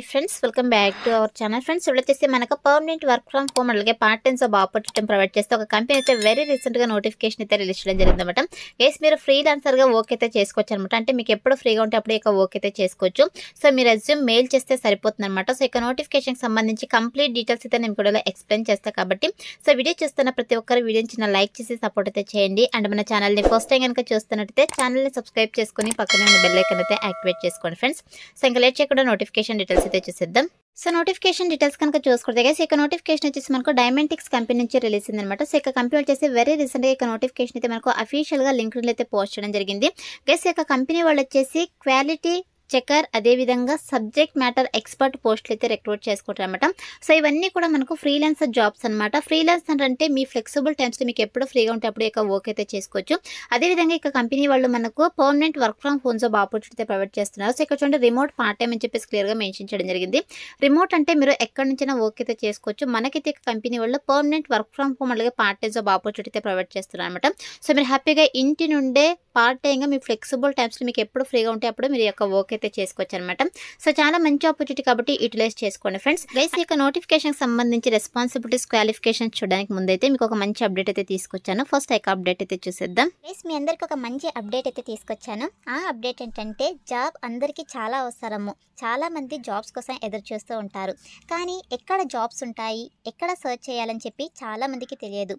hi friends welcome back to our channel friends ఇప్పుడు వచ్చేసి మనకు పర్మనెంట్ వర్క్ ఫ్రమ్ హోమ్ అలాగే part time sub opportunity provide చేస్తే ఒక కంపెనీ అయితే వెరీ రీసెంట్గా నోటిఫికేషన్ అయితే రిలీజ్ చేయడం జరిగిందన్నమాట ఎస్ మీరు ఫ్రీ ఫ్రీలాన్సర్గా వర్క్ అయితే చేసుకోవచ్చు అనమాట అంటే మీకు ఎప్పుడు ఫ్రీగా ఉంటే అప్పుడు ఇక వర్క్ అయితే చేసుకోవచ్చు సో మీరు రెజ్యూమ్ మెయిల్ చేస్తే సరిపోతుంది అనమాట సో ఇక నోటిఫికేషన్కి సంబంధించి కంప్లీట్ డీటెయిల్స్ అయితే నేను కూడా ఎక్స్ప్లెయిన్ చేస్తాను కాబట్టి సో వీడియో చూస్తున్న ప్రతి ఒక్కరు వీడియో చిన్న లైక్ చేసి సపోర్ట్ అయితే చేయండి అండ్ మన ఛానల్ని ఫస్ట్ టైం కనుక చూస్తున్నట్టయితే ఛానల్ని సబ్స్క్రైబ్ చేసుకుని పక్కనే ఉన్న బెల్ అయితే యాక్టివేట్ చేసుకోండి ఫ్రెండ్స్ సో ఇంకా లేట్ చేయకుండా నోటిఫికేషన్ డీటెయిల్స్ అయితే చూసేద్దాం సో నోటిఫికేషన్ డీటెయిల్స్ కనుక చూసుకుంటే గైస్ ఇక నోటిఫికేషన్ వచ్చేసి మనకు డైమెంటిక్స్ కంపెనీ నుంచి రిలీజ్ అయింది అనమాట సో ఇక కంపెనీ వచ్చేసి వెరీ రీసెంట్గా ఇక నోటిఫికేషన్ అయితే మనకు అఫీషియల్గా లింక్ అయితే పోస్ట్ చేయడం జరిగింది గెస్ ఇక కంపెనీ వాళ్ళు వచ్చేసి క్వాలిటీ చెకర్ అదేవిధంగా సబ్జెక్ట్ మ్యాటర్ ఎక్స్పర్ట్ పోస్టులు అయితే రిక్రూట్ చేసుకుంటారు అనమాట సో ఇవన్నీ కూడా మనకు ఫ్రీలాన్సర్ జాబ్స్ అనమాట ఫ్రీలాన్సర్ అంటే మీ ఫ్లెక్సిబుల్ టైమ్స్లో మీకు ఎప్పుడు ఫ్రీగా ఉంటే అప్పుడు ఇక వర్క్ అయితే చేసుకోవచ్చు అదేవిధంగా ఇక కంపెనీ వాళ్ళు మనకు permanent work from home job opportunity provide చేస్తున్నారు సో ఇక్కడ చూడండి రిమోట్ పార్ట్ టైం అని చెప్పేసి క్లియర్గా మెన్షన్ చేయడం జరిగింది రిమోట్ అంటే మీరు ఎక్కడి నుంచైనా వర్క్ అయితే చేసుకోవచ్చు మనకైతే కంపెనీ వాళ్ళు పర్మనెంట్ వర్క్ ఫ్రమ్ హోమ్ అలాగే పార్ట్ టైం జాబ్ ఆపర్చునిటీ అయితే ప్రొవైడ్ చేస్తున్నారు అనమాట సో మీరు హ్యాపీగా ఇంటి నుండే పార్ట్ టైంగా మీ ఫ్లెక్సిబుల్ టైమ్స్లో మీకు ఎప్పుడు ఫ్రీగా ఉంటే అప్పుడు మీరు యొక్క వర్క్ అయితే చేసుకోవచ్చు అనమాట సో చాలా మంచి ఆపర్చునిటీ కాబట్టి యూటిలైజ్ చేసుకోండి ఫ్రెండ్స్ గైస్ యొక్క నోటిఫికేషన్ సంబంధించి రెస్పాన్సిబిలిటీస్ క్వాలిఫికేషన్ చూడడానికి ముందైతే మీకు ఒక మంచి అప్డేట్ అయితే తీసుకొచ్చాను ఫస్ట్ ఐక అప్డేట్ అయితే చూసేద్దాం గైస్ మీ అందరికి ఒక మంచి అప్డేట్ అయితే తీసుకొచ్చాను ఆ అప్డేట్ ఏంటంటే జాబ్ అందరికీ చాలా అవసరము చాలా మంది జాబ్స్ కోసం ఎదురు చూస్తూ ఉంటారు కానీ ఎక్కడ జాబ్స్ ఉంటాయి ఎక్కడ సర్చ్ చేయాలని చెప్పి చాలా మందికి తెలియదు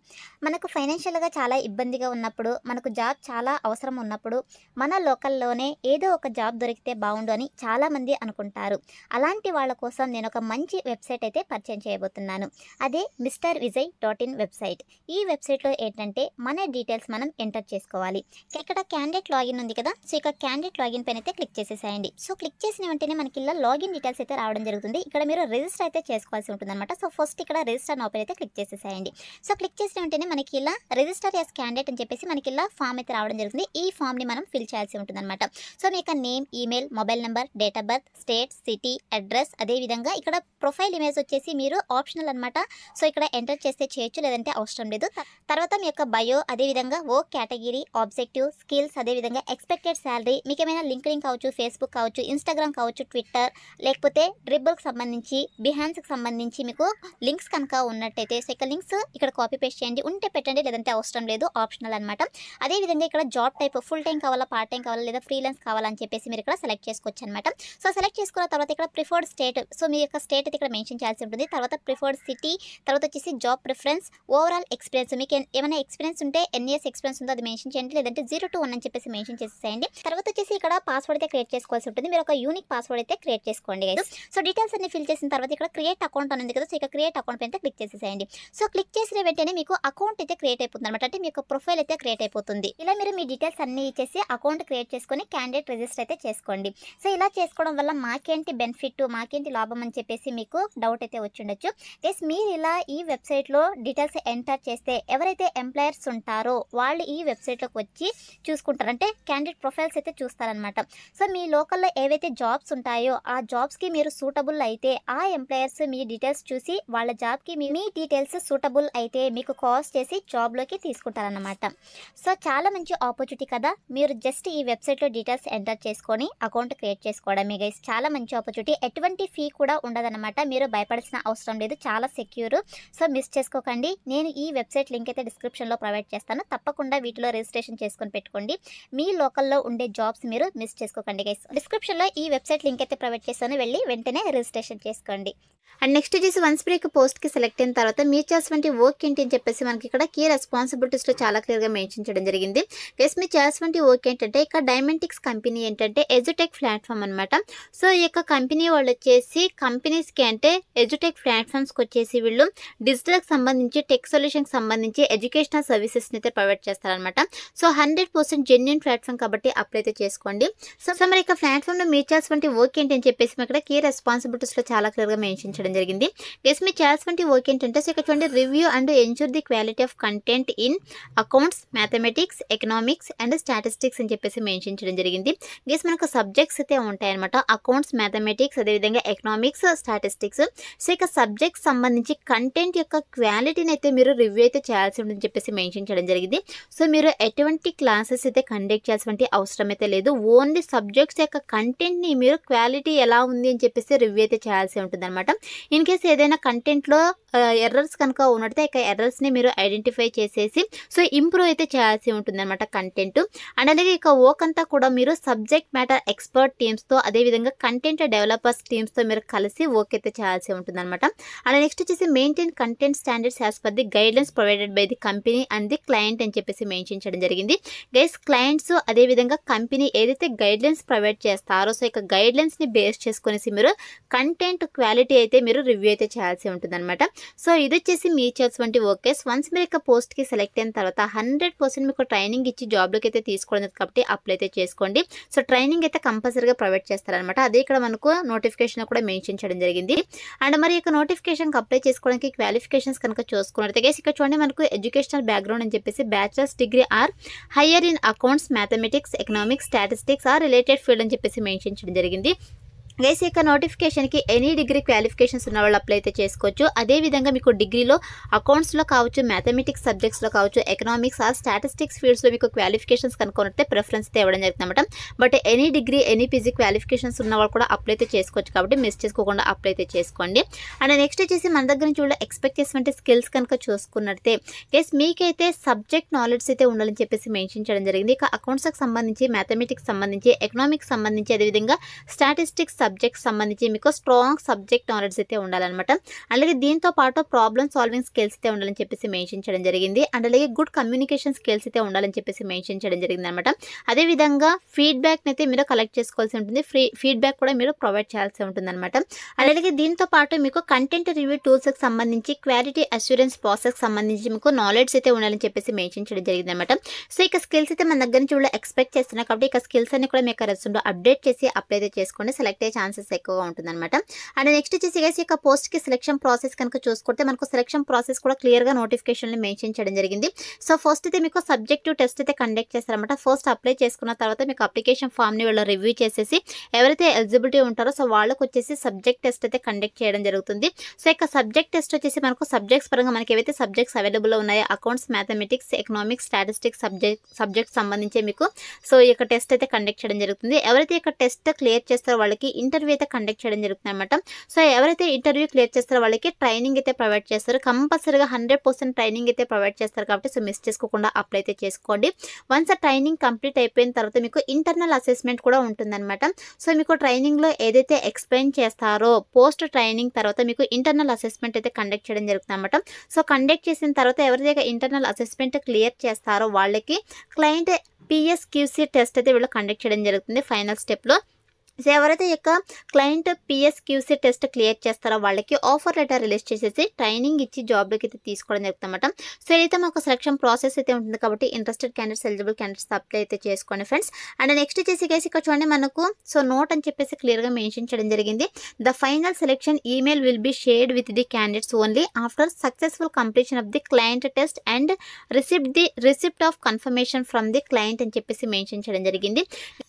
మనకు ఫైనాన్షియల్గా చాలా ఇబ్బందిగా ఉన్నప్పుడు మనకు జాబ్ చాలా అవసరం ఉన్నప్పుడు మన లోకల్లోనే ఏదో ఒక జాబ్ దొరికితే బాగుంటుంది బాగుండు అని చాలామంది అనుకుంటారు అలాంటి వాళ్ళ కోసం నేను ఒక మంచి వెబ్సైట్ అయితే పరిచయం చేయబోతున్నాను అదే mister Vijay dot in website ఈ వెబ్సైట్లో ఏంటంటే మన డీటెయిల్స్ మనం ఎంటర్ చేసుకోవాలి ఇక్కడ క్యాండిడేట్ లాగిన్ ఉంది కదా సో ఇక్కడ క్యాండిడేట్ లాగిన్ పైన అయితే క్లిక్ చేసేసేయండి సో క్లిక్ చేసిన వెంటనే మనకి ఇలా లాగిన్ డీటెయిల్స్ అయితే రావడం జరుగుతుంది ఇక్కడ మీరు రిజిస్టర్ అయితే చేసుకోవాల్సి ఉంటుందన్నమాట సో ఫస్ట్ ఇక్కడ రిజిస్టర్ ఓపెన్ అయితే క్లిక్ చేసేసేయండి సో క్లిక్ చేసిన వెంటనే మనకి ఇలా రిజిస్టర్ యాస్ క్యాండిడేట్ అని చెప్పేసి మనకి ఇలా ఫామ్ అయితే రావడం జరుగుతుంది ఈ ఫామ్ని మనం ఫిల్ చేయాల్సి ఉంటుందన్నమాట సో మీకు name email mobile number date of birth state city address అదేవిధంగా ఇక్కడ ప్రొఫైల్ ఇమేజ్ వచ్చేసి మీరు ఆప్షనల్ అనమాట సో ఇక్కడ ఎంటర్ చేస్తే చేయొచ్చు లేదంటే అవసరం లేదు తర్వాత మీ యొక్క బయో అదేవిధంగా ఓ కేటగిరీ ఆబ్జెక్టివ్ స్కిల్స్ అదేవిధంగా ఎక్స్పెక్టెడ్ శాలరీ మీకు ఏమైనా లింక్ లింక్ కావచ్చు ఫేస్బుక్ కావచ్చు ఇన్స్టాగ్రామ్ కావచ్చు ట్విట్టర్ లేకపోతే డ్రిబ్బుల్కి సంబంధించి బిహాన్స్కి సంబంధించి మీకు లింక్స్ కనుక ఉన్నట్టయితే సో ఇక్కడ లింక్స్ ఇక్కడ కాపీ పేస్ట్ చేయండి ఉంటే పెట్టండి లేదంటే అవసరం లేదు ఆప్షనల్ అనమాట అదేవిధంగా ఇక్కడ జాబ్ టైప్ ఫుల్ టైం కావాలా పార్ట్ టైం కావాలా లేదా ఫ్రీలాన్స్ కావాలని చెప్పేసి మీరు ఇక్కడ సెలెక్ట్ సెలెక్ట్ చేసుకోవచ్చు అనమాట సో సెలెక్ట్ చేసుకున్న తర్వాత ఇక్కడ ప్రిఫర్డ్ స్టేట్ సో మీ యొక్క స్టేట్ అయితే ఇక్కడ మెన్షన్ చేయాల్సి ఉంటుంది తర్వాత ప్రిఫర్డ్ సిటీ తర్వాత వచ్చేసి జాబ్ ప్రిఫరెన్స్ ఓవరాల్ ఎక్స్పీరియన్స్ మీకు ఏమైనా ఎక్స్పీరియన్స్ ఉంటే ఎన్ ఇయర్స్ ఎక్స్పీరియన్స్ ఉందో అది మెన్షన్ చేయండి లేదంటే జీరో టు వన్ అని చెప్పేసి మెన్షన్ చేసేసేయండి తర్వాత వచ్చేసి ఇక్కడ పాస్వర్డ్ అయితే క్రియేట్ చేసుకోవాల్సి ఉంటుంది మీరు ఒక యూనిక్ పాస్వర్డ్ అయితే క్రియేట్ చేసుకోండి సో డీటెయిల్స్ అన్ని ఫిల్ చేసిన తర్వాత ఇక్కడ క్రియేట్ అకౌంట్ అనేది కదా సో ఇక్కడ క్రియేట్ అకౌంట్ పైన క్లిక్ చేసేసేయండి సో క్లిక్ చేసిన వెంటనే మీకు అకౌంట్ అయితే క్రియేట్ అయిపోతుంది అనమాట అంటే మీకు ప్రొఫైల్ అయితే క్రియేట్ అయిపోతుంది ఇలా మీరు మీ డీటెయిల్స్ అన్ని ఇచ్చేసి అకౌంట్ క్రియేట్ చేసుకొని క్యాండిడేట్ రిజిస్టర్ అయితే చేసుకోండి అండి సో ఇలా చేసుకోవడం వల్ల మాకేంటి బెనిఫిట్ మాకేంటి లాభం అని చెప్పేసి మీకు డౌట్ అయితే వచ్చిండొచ్చు ఎస్ మీరు ఇలా ఈ వెబ్సైట్లో డీటెయిల్స్ ఎంటర్ చేస్తే ఎవరైతే ఎంప్లాయర్స్ ఉంటారో వాళ్ళు ఈ వెబ్సైట్లోకి వచ్చి చూసుకుంటారు అంటే క్యాండిడేట్ ప్రొఫైల్స్ అయితే చూస్తారనమాట సో మీ లోకల్లో ఏవైతే జాబ్స్ ఉంటాయో ఆ జాబ్స్కి మీరు సూటబుల్ అయితే ఆ ఎంప్లాయర్స్ మీ డీటెయిల్స్ చూసి వాళ్ళ జాబ్కి మీ డీటెయిల్స్ సూటబుల్ అయితే మీకు కాస్ట్ చేసి జాబ్లోకి తీసుకుంటారనమాట సో చాలా మంచి ఆపర్చునిటీ కదా మీరు జస్ట్ ఈ వెబ్సైట్లో డీటెయిల్స్ ఎంటర్ చేసుకొని అకౌంట్ అకౌంట్ క్రియేట్ చేసుకోవడమే గైస్ చాలా మంచి ఆపర్చునిటీ ఎటువంటి ఫీ కూడా ఉండదన్నమాట మీరు భయపడాల్సిన అవసరం లేదు చాలా సెక్యూర్ సో మిస్ చేసుకోకండి నేను ఈ వెబ్సైట్ లింక్ అయితే డిస్క్రిప్షన్లో ప్రొవైడ్ చేస్తాను తప్పకుండా వీటిలో రిజిస్ట్రేషన్ చేసుకొని పెట్టుకోండి మీ లోకల్లో ఉండే జాబ్స్ మీరు మిస్ చేసుకోకండి గైస్ డిస్క్రిప్షన్లో ఈ వెబ్సైట్ లింక్ అయితే ప్రొవైడ్ చేస్తాను వెళ్ళి వెంటనే రిజిస్ట్రేషన్ చేసుకోండి అండ్ నెక్స్ట్ వచ్చేసి వన్స్ బ్రేక్ పోస్ట్కి సెలెక్ట్ అయిన తర్వాత మీరు చేసినటువంటి వర్క్ ఏంటి అని చెప్పేసి మనకి ఇక్కడ కీ రెస్పాన్సిబిలిటీస్లో చాలా క్లియర్గా మెన్షన్ చేయడం జరిగింది ప్లస్ మీరు చేసినటువంటి వర్క్ ఏంటంటే ఇక్కడ డైమెంటిక్స్ కంపెనీ ఏంటంటే ఎజుటెక్ ఎడ్యుటెక్ ప్లాట్ఫామ్ అనమాట సో ఈ యొక్క కంపెనీ వాళ్ళు వచ్చేసి కంపెనీస్కి అంటే ఎడ్యుటెక్ ప్లాట్ఫామ్స్కి వచ్చేసి వీళ్ళు డిజిటల్కి సంబంధించి టెక్ సొల్యూషన్కి సంబంధించి ఎడ్యుకేషనల్ సర్వీసెస్ని అయితే ప్రొవైడ్ చేస్తారనమాట so hundred percent genuine platform కాబట్టి అప్లై అయితే చేసుకోండి సో సో మరి ఇక ప్లాట్ఫామ్లో మీరు చేయాల్సినటువంటి వర్క్ ఏంటి అని చెప్పేసి ఇక్కడ కీ రెస్పాన్సిబిలిటీస్లో చాలా క్లియర్గా మెన్షన్ చేయడం జరిగింది గెస్ మీరు చేయాల్సినటువంటి వర్క్ ఏంటంటే సో ఇక్కడ చూడండి review and ensure the quality of content in accounts mathematics economics and statistics అని చెప్పేసి మెన్షన్ చేయడం జరిగింది గెస్ మనకు సబ్జెక్ట్ సబ్జెక్ట్స్ అయితే అనమాట అకౌంట్స్ మ్యాథమెటిక్స్ అదేవిధంగా ఎకనామిక్స్ స్టాటిస్టిక్స్ సో ఇక సబ్జెక్ట్స్ సంబంధించి కంటెంట్ యొక్క క్వాలిటీని అయితే మీరు రివ్యూ అయితే చేయాల్సి ఉంటుందని చెప్పేసి మెన్షన్ చేయడం జరిగింది సో మీరు ఎటువంటి క్లాసెస్ అయితే కండక్ట్ చేయాల్సిన అవసరం అయితే లేదు ఓన్లీ సబ్జెక్ట్స్ యొక్క కంటెంట్ని మీరు క్వాలిటీ ఎలా ఉంది అని చెప్పేసి రివ్యూ అయితే చేయాల్సి ఉంటుంది అనమాట ఇన్ కేస్ ఏదైనా కంటెంట్లో ఎర్రర్స్ కనుక ఉన్నట్టే ఇక ఎర్రర్స్ని మీరు ఐడెంటిఫై చేసేసి సో ఇంప్రూవ్ అయితే చేయాల్సి ఉంటుంది అనమాట కంటెంట్ అండ్ అలాగే ఇక ఓక్ అంతా కూడా మీరు సబ్జెక్ట్ మ్యాటర్ ఎక్స్పర్ట్ టీమ్స్తో అదేవిధంగా కంటెంట్ డెవలపర్స్ టీమ్స్తో మీరు కలిసి ఓక్ అయితే చేయాల్సి ఉంటుందన్నమాట అండ్ నెక్స్ట్ వచ్చేసి maintain content standards as per the guidelines provided by the company and the client అని చెప్పేసి మెన్షన్ చేయడం జరిగింది గైస్ క్లయింట్స్ అదేవిధంగా కంపెనీ ఏదైతే గైడ్లైన్స్ ప్రొవైడ్ చేస్తారో సో ఇక గైడ్లైన్స్ని బేస్ చేసుకునేసి మీరు కంటెంట్ క్వాలిటీ అయితే మీరు రివ్యూ అయితే చేయాల్సి ఉంటుంది అనమాట సో ఇది వచ్చేసి మీరు వంటి ఓకేస్ వన్స్ మీరు ఇక పోస్ట్కి సెలెక్ట్ అయిన తర్వాత హండ్రెడ్ పర్సెంట్ మీకు ట్రైనింగ్ ఇచ్చి జాబ్లోకి అయితే తీసుకోవడం కాబట్టి అప్లై అయితే చేసుకోండి సో ట్రైనింగ్ అయితే కంపల్సరీగా ప్రొవైడ్ చేస్తారనమాట అదే ఇక్కడ మనకు నోటిఫికేషన్ కూడా మెన్షన్ చేయడం జరిగింది అండ్ మరి ఇక నోటిఫికేషన్కి అప్లై చేసుకోవడానికి క్వాలిఫికేషన్స్ కనుక చూసుకున్నట్టయితే ఇక్కడ చూడండి మనకు ఎడ్యుకేషనల్ బ్యాక్గ్రౌండ్ అని చెప్పేసి bachelor's degree or higher in accounts mathematics economics statistics or related field అని చెప్పేసి మెన్షన్ చేయడం జరిగింది యొక్క నోటిఫికేషన్కి ఎనీ డిగ్రీ క్వాలిఫికేషన్స్ ఉన్న వాళ్ళు అప్లై అయితే చేసుకోవచ్చు అదేవిధంగా మీకు డిగ్రీలో అకౌంట్స్లో కావచ్చు మ్యాథమెటిక్స్ సబ్జెక్ట్స్లో కావచ్చు ఎకనామిక్స్ ఆ స్టాటిస్టిక్స్ ఫీల్డ్స్లో మీకు క్వాలిఫికేషన్స్ కనుక్కున్నట్టే ప్రిఫరెన్స్ అయితే ఇవ్వడం అనమాట but any degree any PG qualifications ఉన్న వాళ్ళు కూడా అప్లై అయితే చేసుకోవచ్చు కాబట్టి మిస్ చేసుకోకుండా అప్లై అయితే చేసుకోండి అండ్ నెక్స్ట్ వచ్చేసి మన దగ్గర నుంచి కూడా ఎక్స్పెక్ట్ చేసినట్టు స్కిల్స్ కనుక చూసుకున్నట్టే ఎస్ మీకైతే సబ్జెక్ట్ నాలెడ్జ్ అయితే ఉండాలని చెప్పేసి మెన్షన్ చేయడం జరిగింది ఇక అకౌంట్స్కి సంబంధించి మ్యాథమెటిక్స్ సంబంధించి ఎకనామిక్స్ సంబంధించి అదేవిధంగా స్టాటిస్టిక్స్ సబ్జెక్ట్ సంబంధించి మీకు స్ట్రాంగ్ సబ్జెక్ట్ నాలెడ్జ్ అయితే ఉండాలన్నమాట అలాగే దీంతో పాటు ప్రాబ్లమ్ సాల్వింగ్ స్కిల్స్ అయితే ఉండాలని చెప్పేసి మెన్షన్ చేయడం జరిగింది అండ్ అలాగే గుడ్ కమ్యూనికేషన్ స్కిల్స్ అయితే ఉండాలని చెప్పేసి మెన్షన్ చేయడం జరిగింది అనమాట అదేవిధంగా ఫీడ్బ్యాక్ని అయితే మీరు కలెక్ట్ చేసుకోవాల్సి ఉంటుంది ఫ్రీ ఫీడ్బ్యాక్ కూడా మీరు ప్రొవైడ్ చేయాల్సి ఉంటుంది అనమాట అలాగే దీంతో పాటు మీకు కంటెంట్ రివ్యూ టూల్స్కి సంబంధించి క్వాలిటీ అస్యూరెన్స్ ప్రాసెస్ సంబంధించి మీకు నాలెడ్జ్ అయితే ఉండాలని చెప్పేసి మెన్షన్ చేయడం జరిగింది అనమాట సో ఇక స్కిల్స్ అయితే మన దగ్గర నుంచి కూడా ఎక్స్పెక్ట్ చేస్తున్నాయి కాబట్టి ఇక స్కిల్స్ అన్ని కూడా మీకు రెజ్యూమ్లో అప్డేట్ చేసి అప్లై చేసుకోండి సెలెక్ట్ ఛాన్సెస్ ఎక్కువగా ఉంటుందన్నమాట అండ్ నెక్స్ట్ వచ్చేసి గైస్ యొక్క పోస్ట్కి సెలెక్షన్ ప్రాసెస్ కనుక చూసుకుంటే మనకు సెలెక్షన్ ప్రాసెస్ కూడా క్లియర్గా నోటిఫికేషన్లు మెన్షన్ చేయడం జరిగింది సో ఫస్ట్ అయితే మీకు సబ్జెక్టివ్ టెస్ట్ అయితే కండక్ట్ చేస్తారనమాట ఫస్ట్ అప్లై చేసుకున్న తర్వాత మీకు అప్లికేషన్ ఫామ్ని వీళ్ళు రివ్యూ చేసేసి ఎవరైతే ఎలిజిబిలిటీ ఉంటారో సో వాళ్ళకు వచ్చేసి సబ్జెక్ట్ టెస్ట్ అయితే కండక్ట్ చేయడం జరుగుతుంది సో ఇక సబ్జెక్ట్ టెస్ట్ వచ్చేసి మనకు సబ్జెక్ట్స్ పరంగా మనకి ఏవైతే సబ్జెక్ట్స్ అవైలబుల్లో ఉన్నాయో accounts mathematics economics statistics subject subject సంబంధించి మీకు సో ఈ టెస్ట్ అయితే కండక్ట్ చేయడం జరుగుతుంది ఎవరైతే ఇక టెస్ట్ క్లియర్ చేస్తారో వాళ్ళకి ఇంటర్వ్యూ అయితే కండక్ట్ చేయడం జరుగుతుంది అనమాట సో ఎవరైతే ఇంటర్వ్యూ క్లియర్ చేస్తారో వాళ్ళకి ట్రైనింగ్ అయితే ప్రొవైడ్ చేస్తారు కంపల్సరీగా హండ్రెడ్ పర్సెంట్ ట్రైనింగ్ అయితే ప్రొవైడ్ చేస్తారు కాబట్టి సో మిస్ చేసుకోకుండా అప్లై అయితే చేసుకోండి వన్స్ ఆ ట్రైనింగ్ కంప్లీట్ అయిపోయిన తర్వాత మీకు ఇంటర్నల్ అసెస్మెంట్ కూడా ఉంటుందన్నమాట సో మీకు ట్రైనింగ్లో ఏదైతే ఎక్స్ప్లెయిన్ చేస్తారో పోస్ట్ ట్రైనింగ్ తర్వాత మీకు ఇంటర్నల్ అసెస్మెంట్ అయితే కండక్ట్ చేయడం జరుగుతుంది అనమాట సో కండక్ట్ చేసిన తర్వాత ఎవరిదైతే ఇంటర్నల్ అసెస్మెంట్ క్లియర్ చేస్తారో వాళ్ళకి క్లయింట్ పిఎస్క్యూసీ టెస్ట్ అయితే వీళ్ళు కండక్ట్ చేయడం జరుగుతుంది ఫైనల్ స్టెప్లో సో ఎవరైతే యొక్క క్లయింట్ పిఎస్క్యూసీ టెస్ట్ క్లియర్ చేస్తారో వాళ్ళకి ఆఫర్ లెటర్ రిలీజ్ చేసేసి ట్రైనింగ్ ఇచ్చి జాబ్లోకి అయితే తీసుకోవడం జరుగుతుందన్నమాట సో ఏదైతే మాకు సెలక్షన్ ప్రాసెస్ అయితే ఉంటుంది కాబట్టి interested candidates eligible candidates apply అయితే చేసుకోండి ఫ్రెండ్స్ అండ్ నెక్స్ట్ చేసి కేసు ఇక్కడ చూడండి మనకు సో నోట్ అని చెప్పేసి క్లియర్గా మెన్షన్ చేయడం జరిగింది the final selection email will be shared with the candidates only after successful completion of the client test and receipt the receipt of confirmation from the client అని చెప్పేసి మెన్షన్ చేయడం జరిగింది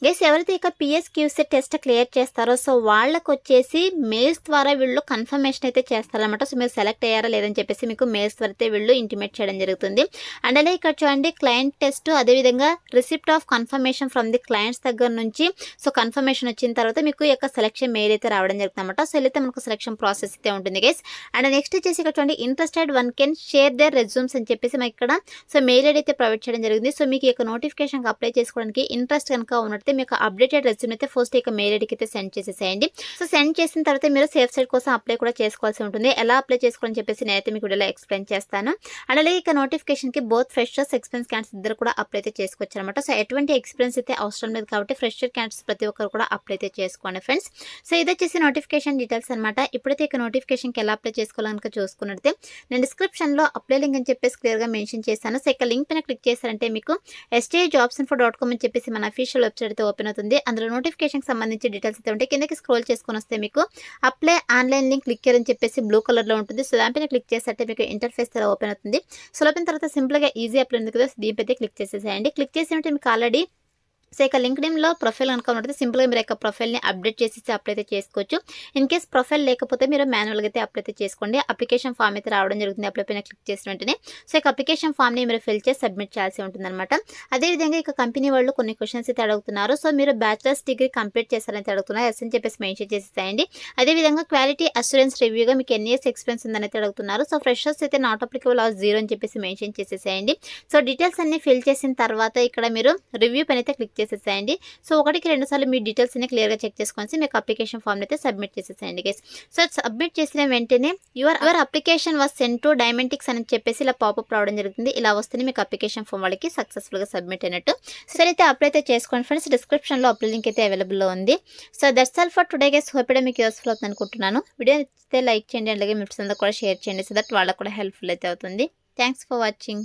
guys ఎవరైతే ఇక పిఎస్క్యూసీ టెస్ట్ లిస్ట్ క్లియర్ చేస్తారో so వాళ్ళకు వచ్చేసి males ద్వారా వీళ్ళు కన్ఫర్మేషన్ అయితే చేస్తారనమాట సో మీరు సెలెక్ట్ అయ్యారా లేదని చెప్పేసి మీకు మేల్స్ ద్వారా అయితే వీళ్ళు ఇంటిమేట్ చేయడం జరుగుతుంది అండ్ అలాగే ఇక్కడ చూడండి క్లయింట్ టెస్ట్ అదేవిధంగా receipt of confirmation from the clients దగ్గర నుంచి సో కన్ఫర్మేషన్ వచ్చిన తర్వాత మీకు యొక్క సెలెక్షన్ మెయిల్ అయితే రావడం జరుగుతుంది అనమాట సో అయితే మనకు సెలక్షన్ ప్రాసెస్ అయితే ఉంటుంది గైస్ అండ్ నెక్స్ట్ వచ్చేసి ఇక్కడ చూడండి interested one can share their resumes అని చెప్పేసి మాకు ఇక్కడ సో మెయిల్ ఐడి అయితే ప్రొవైడ్ చేయడం జరిగింది సో మీకు యొక్క నోటిఫికేషన్ అప్లై చేసుకోవడానికి ఇంట్రెస్ట్ కనుక ఉన్నట్టు మీకు అప్డేటెడ్ రెజ్యూమ్ అయితే ఫస్ట్ యొక్క మెయిల్ ఐడికి అయితే సెండ్ చేసేసేయండి సో సెండ్ చేసిన తర్వాత మీరు సేఫ్ సైడ్ కోసం అప్లై కూడా చేసుకోవాల్సి ఉంటుంది ఎలా అప్లై చేసుకోవాలని చెప్పేసి నేనైతే మీకు వీడియోలో ఎక్స్ప్లెయిన్ చేస్తాను అండ్ అలాగే ఇక నోటిఫికేషన్కి బోత్ ఫ్రెషర్స్ ఎక్స్పీరియన్స్ క్యాండ్స్ ఇద్దరు కూడా అప్లై అయితే చేసుకోవచ్చు అనమాట సో ఎటువంటి ఎక్స్పీరియన్స్ అయితే అవసరం లేదు కాబట్టి ఫ్రెషర్ క్యాండ్స్ ప్రతి ఒక్కరు కూడా అప్లై అయితే చేసుకోండి ఫ్రెండ్స్ సో ఇది వచ్చేసి నోటిఫికేషన్ డీటెయిల్స్ అనమాట ఇప్పుడైతే ఇక నోటిఫికేషన్కి ఎలా అప్లై చేసుకోవాలనుక చూసుకున్నట్టే నేను డిస్క్రిప్షన్లో అప్లై లింక్ అని చెప్పేసి క్లియర్గా మెన్షన్ చేశాను సో ఇక లింక్ పైన క్లిక్ చేశారంటే మీకు STI jobs info dot com అని చెప్పేసి మన అఫీషియల్ వెబ్సైట్ అయితే ఓపెన్ అవుతుంది అందులో నోటిఫికేషన్కి సంబంధించి సంబంధించి డీటెయిల్స్ అయితే ఉంటాయి కిందకి స్క్రోల్ చేసుకొని వస్తే మీకు అప్లై ఆన్లైన్ లింక్ క్లిక్ అని చెప్పేసి బ్లూ కలర్లో ఉంటుంది సో దానిపైన క్లిక్ చేస్తే మీకు ఇంటర్ఫేస్ తర్వాత ఓపెన్ అవుతుంది సో ఓపెన్ తర్వాత సింపుల్గా ఈజీ అప్లై ఉంది కదా దీనిపైతే క్లిక్ చేసేసేయండి క్లిక్ చేసినట్టు మీకు ఆల్రెడీ సో ఇక లింక్డ్ఇన్లో ప్రొఫైల్ కనుక ఉన్నట్లయితే సింపుల్గా మీరు యొక్క ప్రొఫైల్ని అప్డేట్ చేసి అప్లై అయితే చేసుకోవచ్చు ఇన్ కేస్ ప్రొఫైల్ లేకపోతే మీరు మాన్యువల్గా అయితే అప్లై అయితే చేసుకోండి అప్లికేషన్ ఫామ్ అయితే రావడం జరుగుతుంది అప్లై పైన క్లిక్ చేసిన వెంటనే సో ఇక అప్లికేషన్ ఫామ్ని మీరు ఫిల్ చేసి సబ్మిట్ చేయాల్సి ఉంటుంది అదే అదేవిధంగా ఇక కంపెనీ వాళ్ళు కొన్ని క్వశ్చన్స్ అయితే అడుగుతున్నారు సో మీరు బ్యాచులర్స్ డిగ్రీ కంప్లీట్ చేశారని అడుగుతున్నారు ఎస్ అని చెప్పేసి మెన్షన్ చేసేసాయండి అదేవిధంగా క్వాలిటీ అస్యూరెన్స్ రివ్యూగా మీకు ఎన్ని ఇయర్స్ ఎక్స్పీరియన్స్ ఉందని అయితే అడుగుతున్నారు సో ఫ్రెషర్స్ అయితే నాట్ అప్లికబుల్ ఆర్ జీరో అని చెప్పేసి మెన్షన్ చేసేసాయండి సో డీటెయిల్స్ అన్ని ఫిల్ చేసిన తర్వాత ఇక్కడ మీరు రివ్యూ పైన అయితే క్లిక్ చేసేసేయండి సో ఒకటికి రెండు సార్లు మీ డీటెయిల్స్ని క్లియర్గా చెక్ చేసుకొని మీకు అప్లికేషన్ ఫామ్ అయితే సబ్మిట్ చేసేసేయండి గేస్ సో సబ్మిట్ చేసిన వెంటనే your your application was sent to డైమెంటిక్స్ అని చెప్పేసి ఇలా పాపప్ రావడం జరుగుతుంది ఇలా వస్తేనే మీకు అప్లికేషన్ ఫామ్ వాళ్ళకి సక్సెస్ఫుల్గా సబ్మిట్ అయినట్టు సరే అయితే అప్లై అయితే చేసుకోండి ఫ్రెండ్స్ డిస్క్రిప్షన్లో అప్లై లింక్ అయితే అవైలబుల్లో ఉంది so that's all for today guys hope మీకు యూస్ఫుల్ అవుతుంది అనుకుంటున్నాను వీడియో అయితే లైక్ చేయండి అలాగే మీ ఫ్రెండ్స్ అంతా కూడా షేర్ చేయండి సో దట్ వాళ్ళకు కూడా హెల్ప్ఫుల్ అయితే అవుతుంది థ్యాంక్స్ ఫర్ వాచింగ్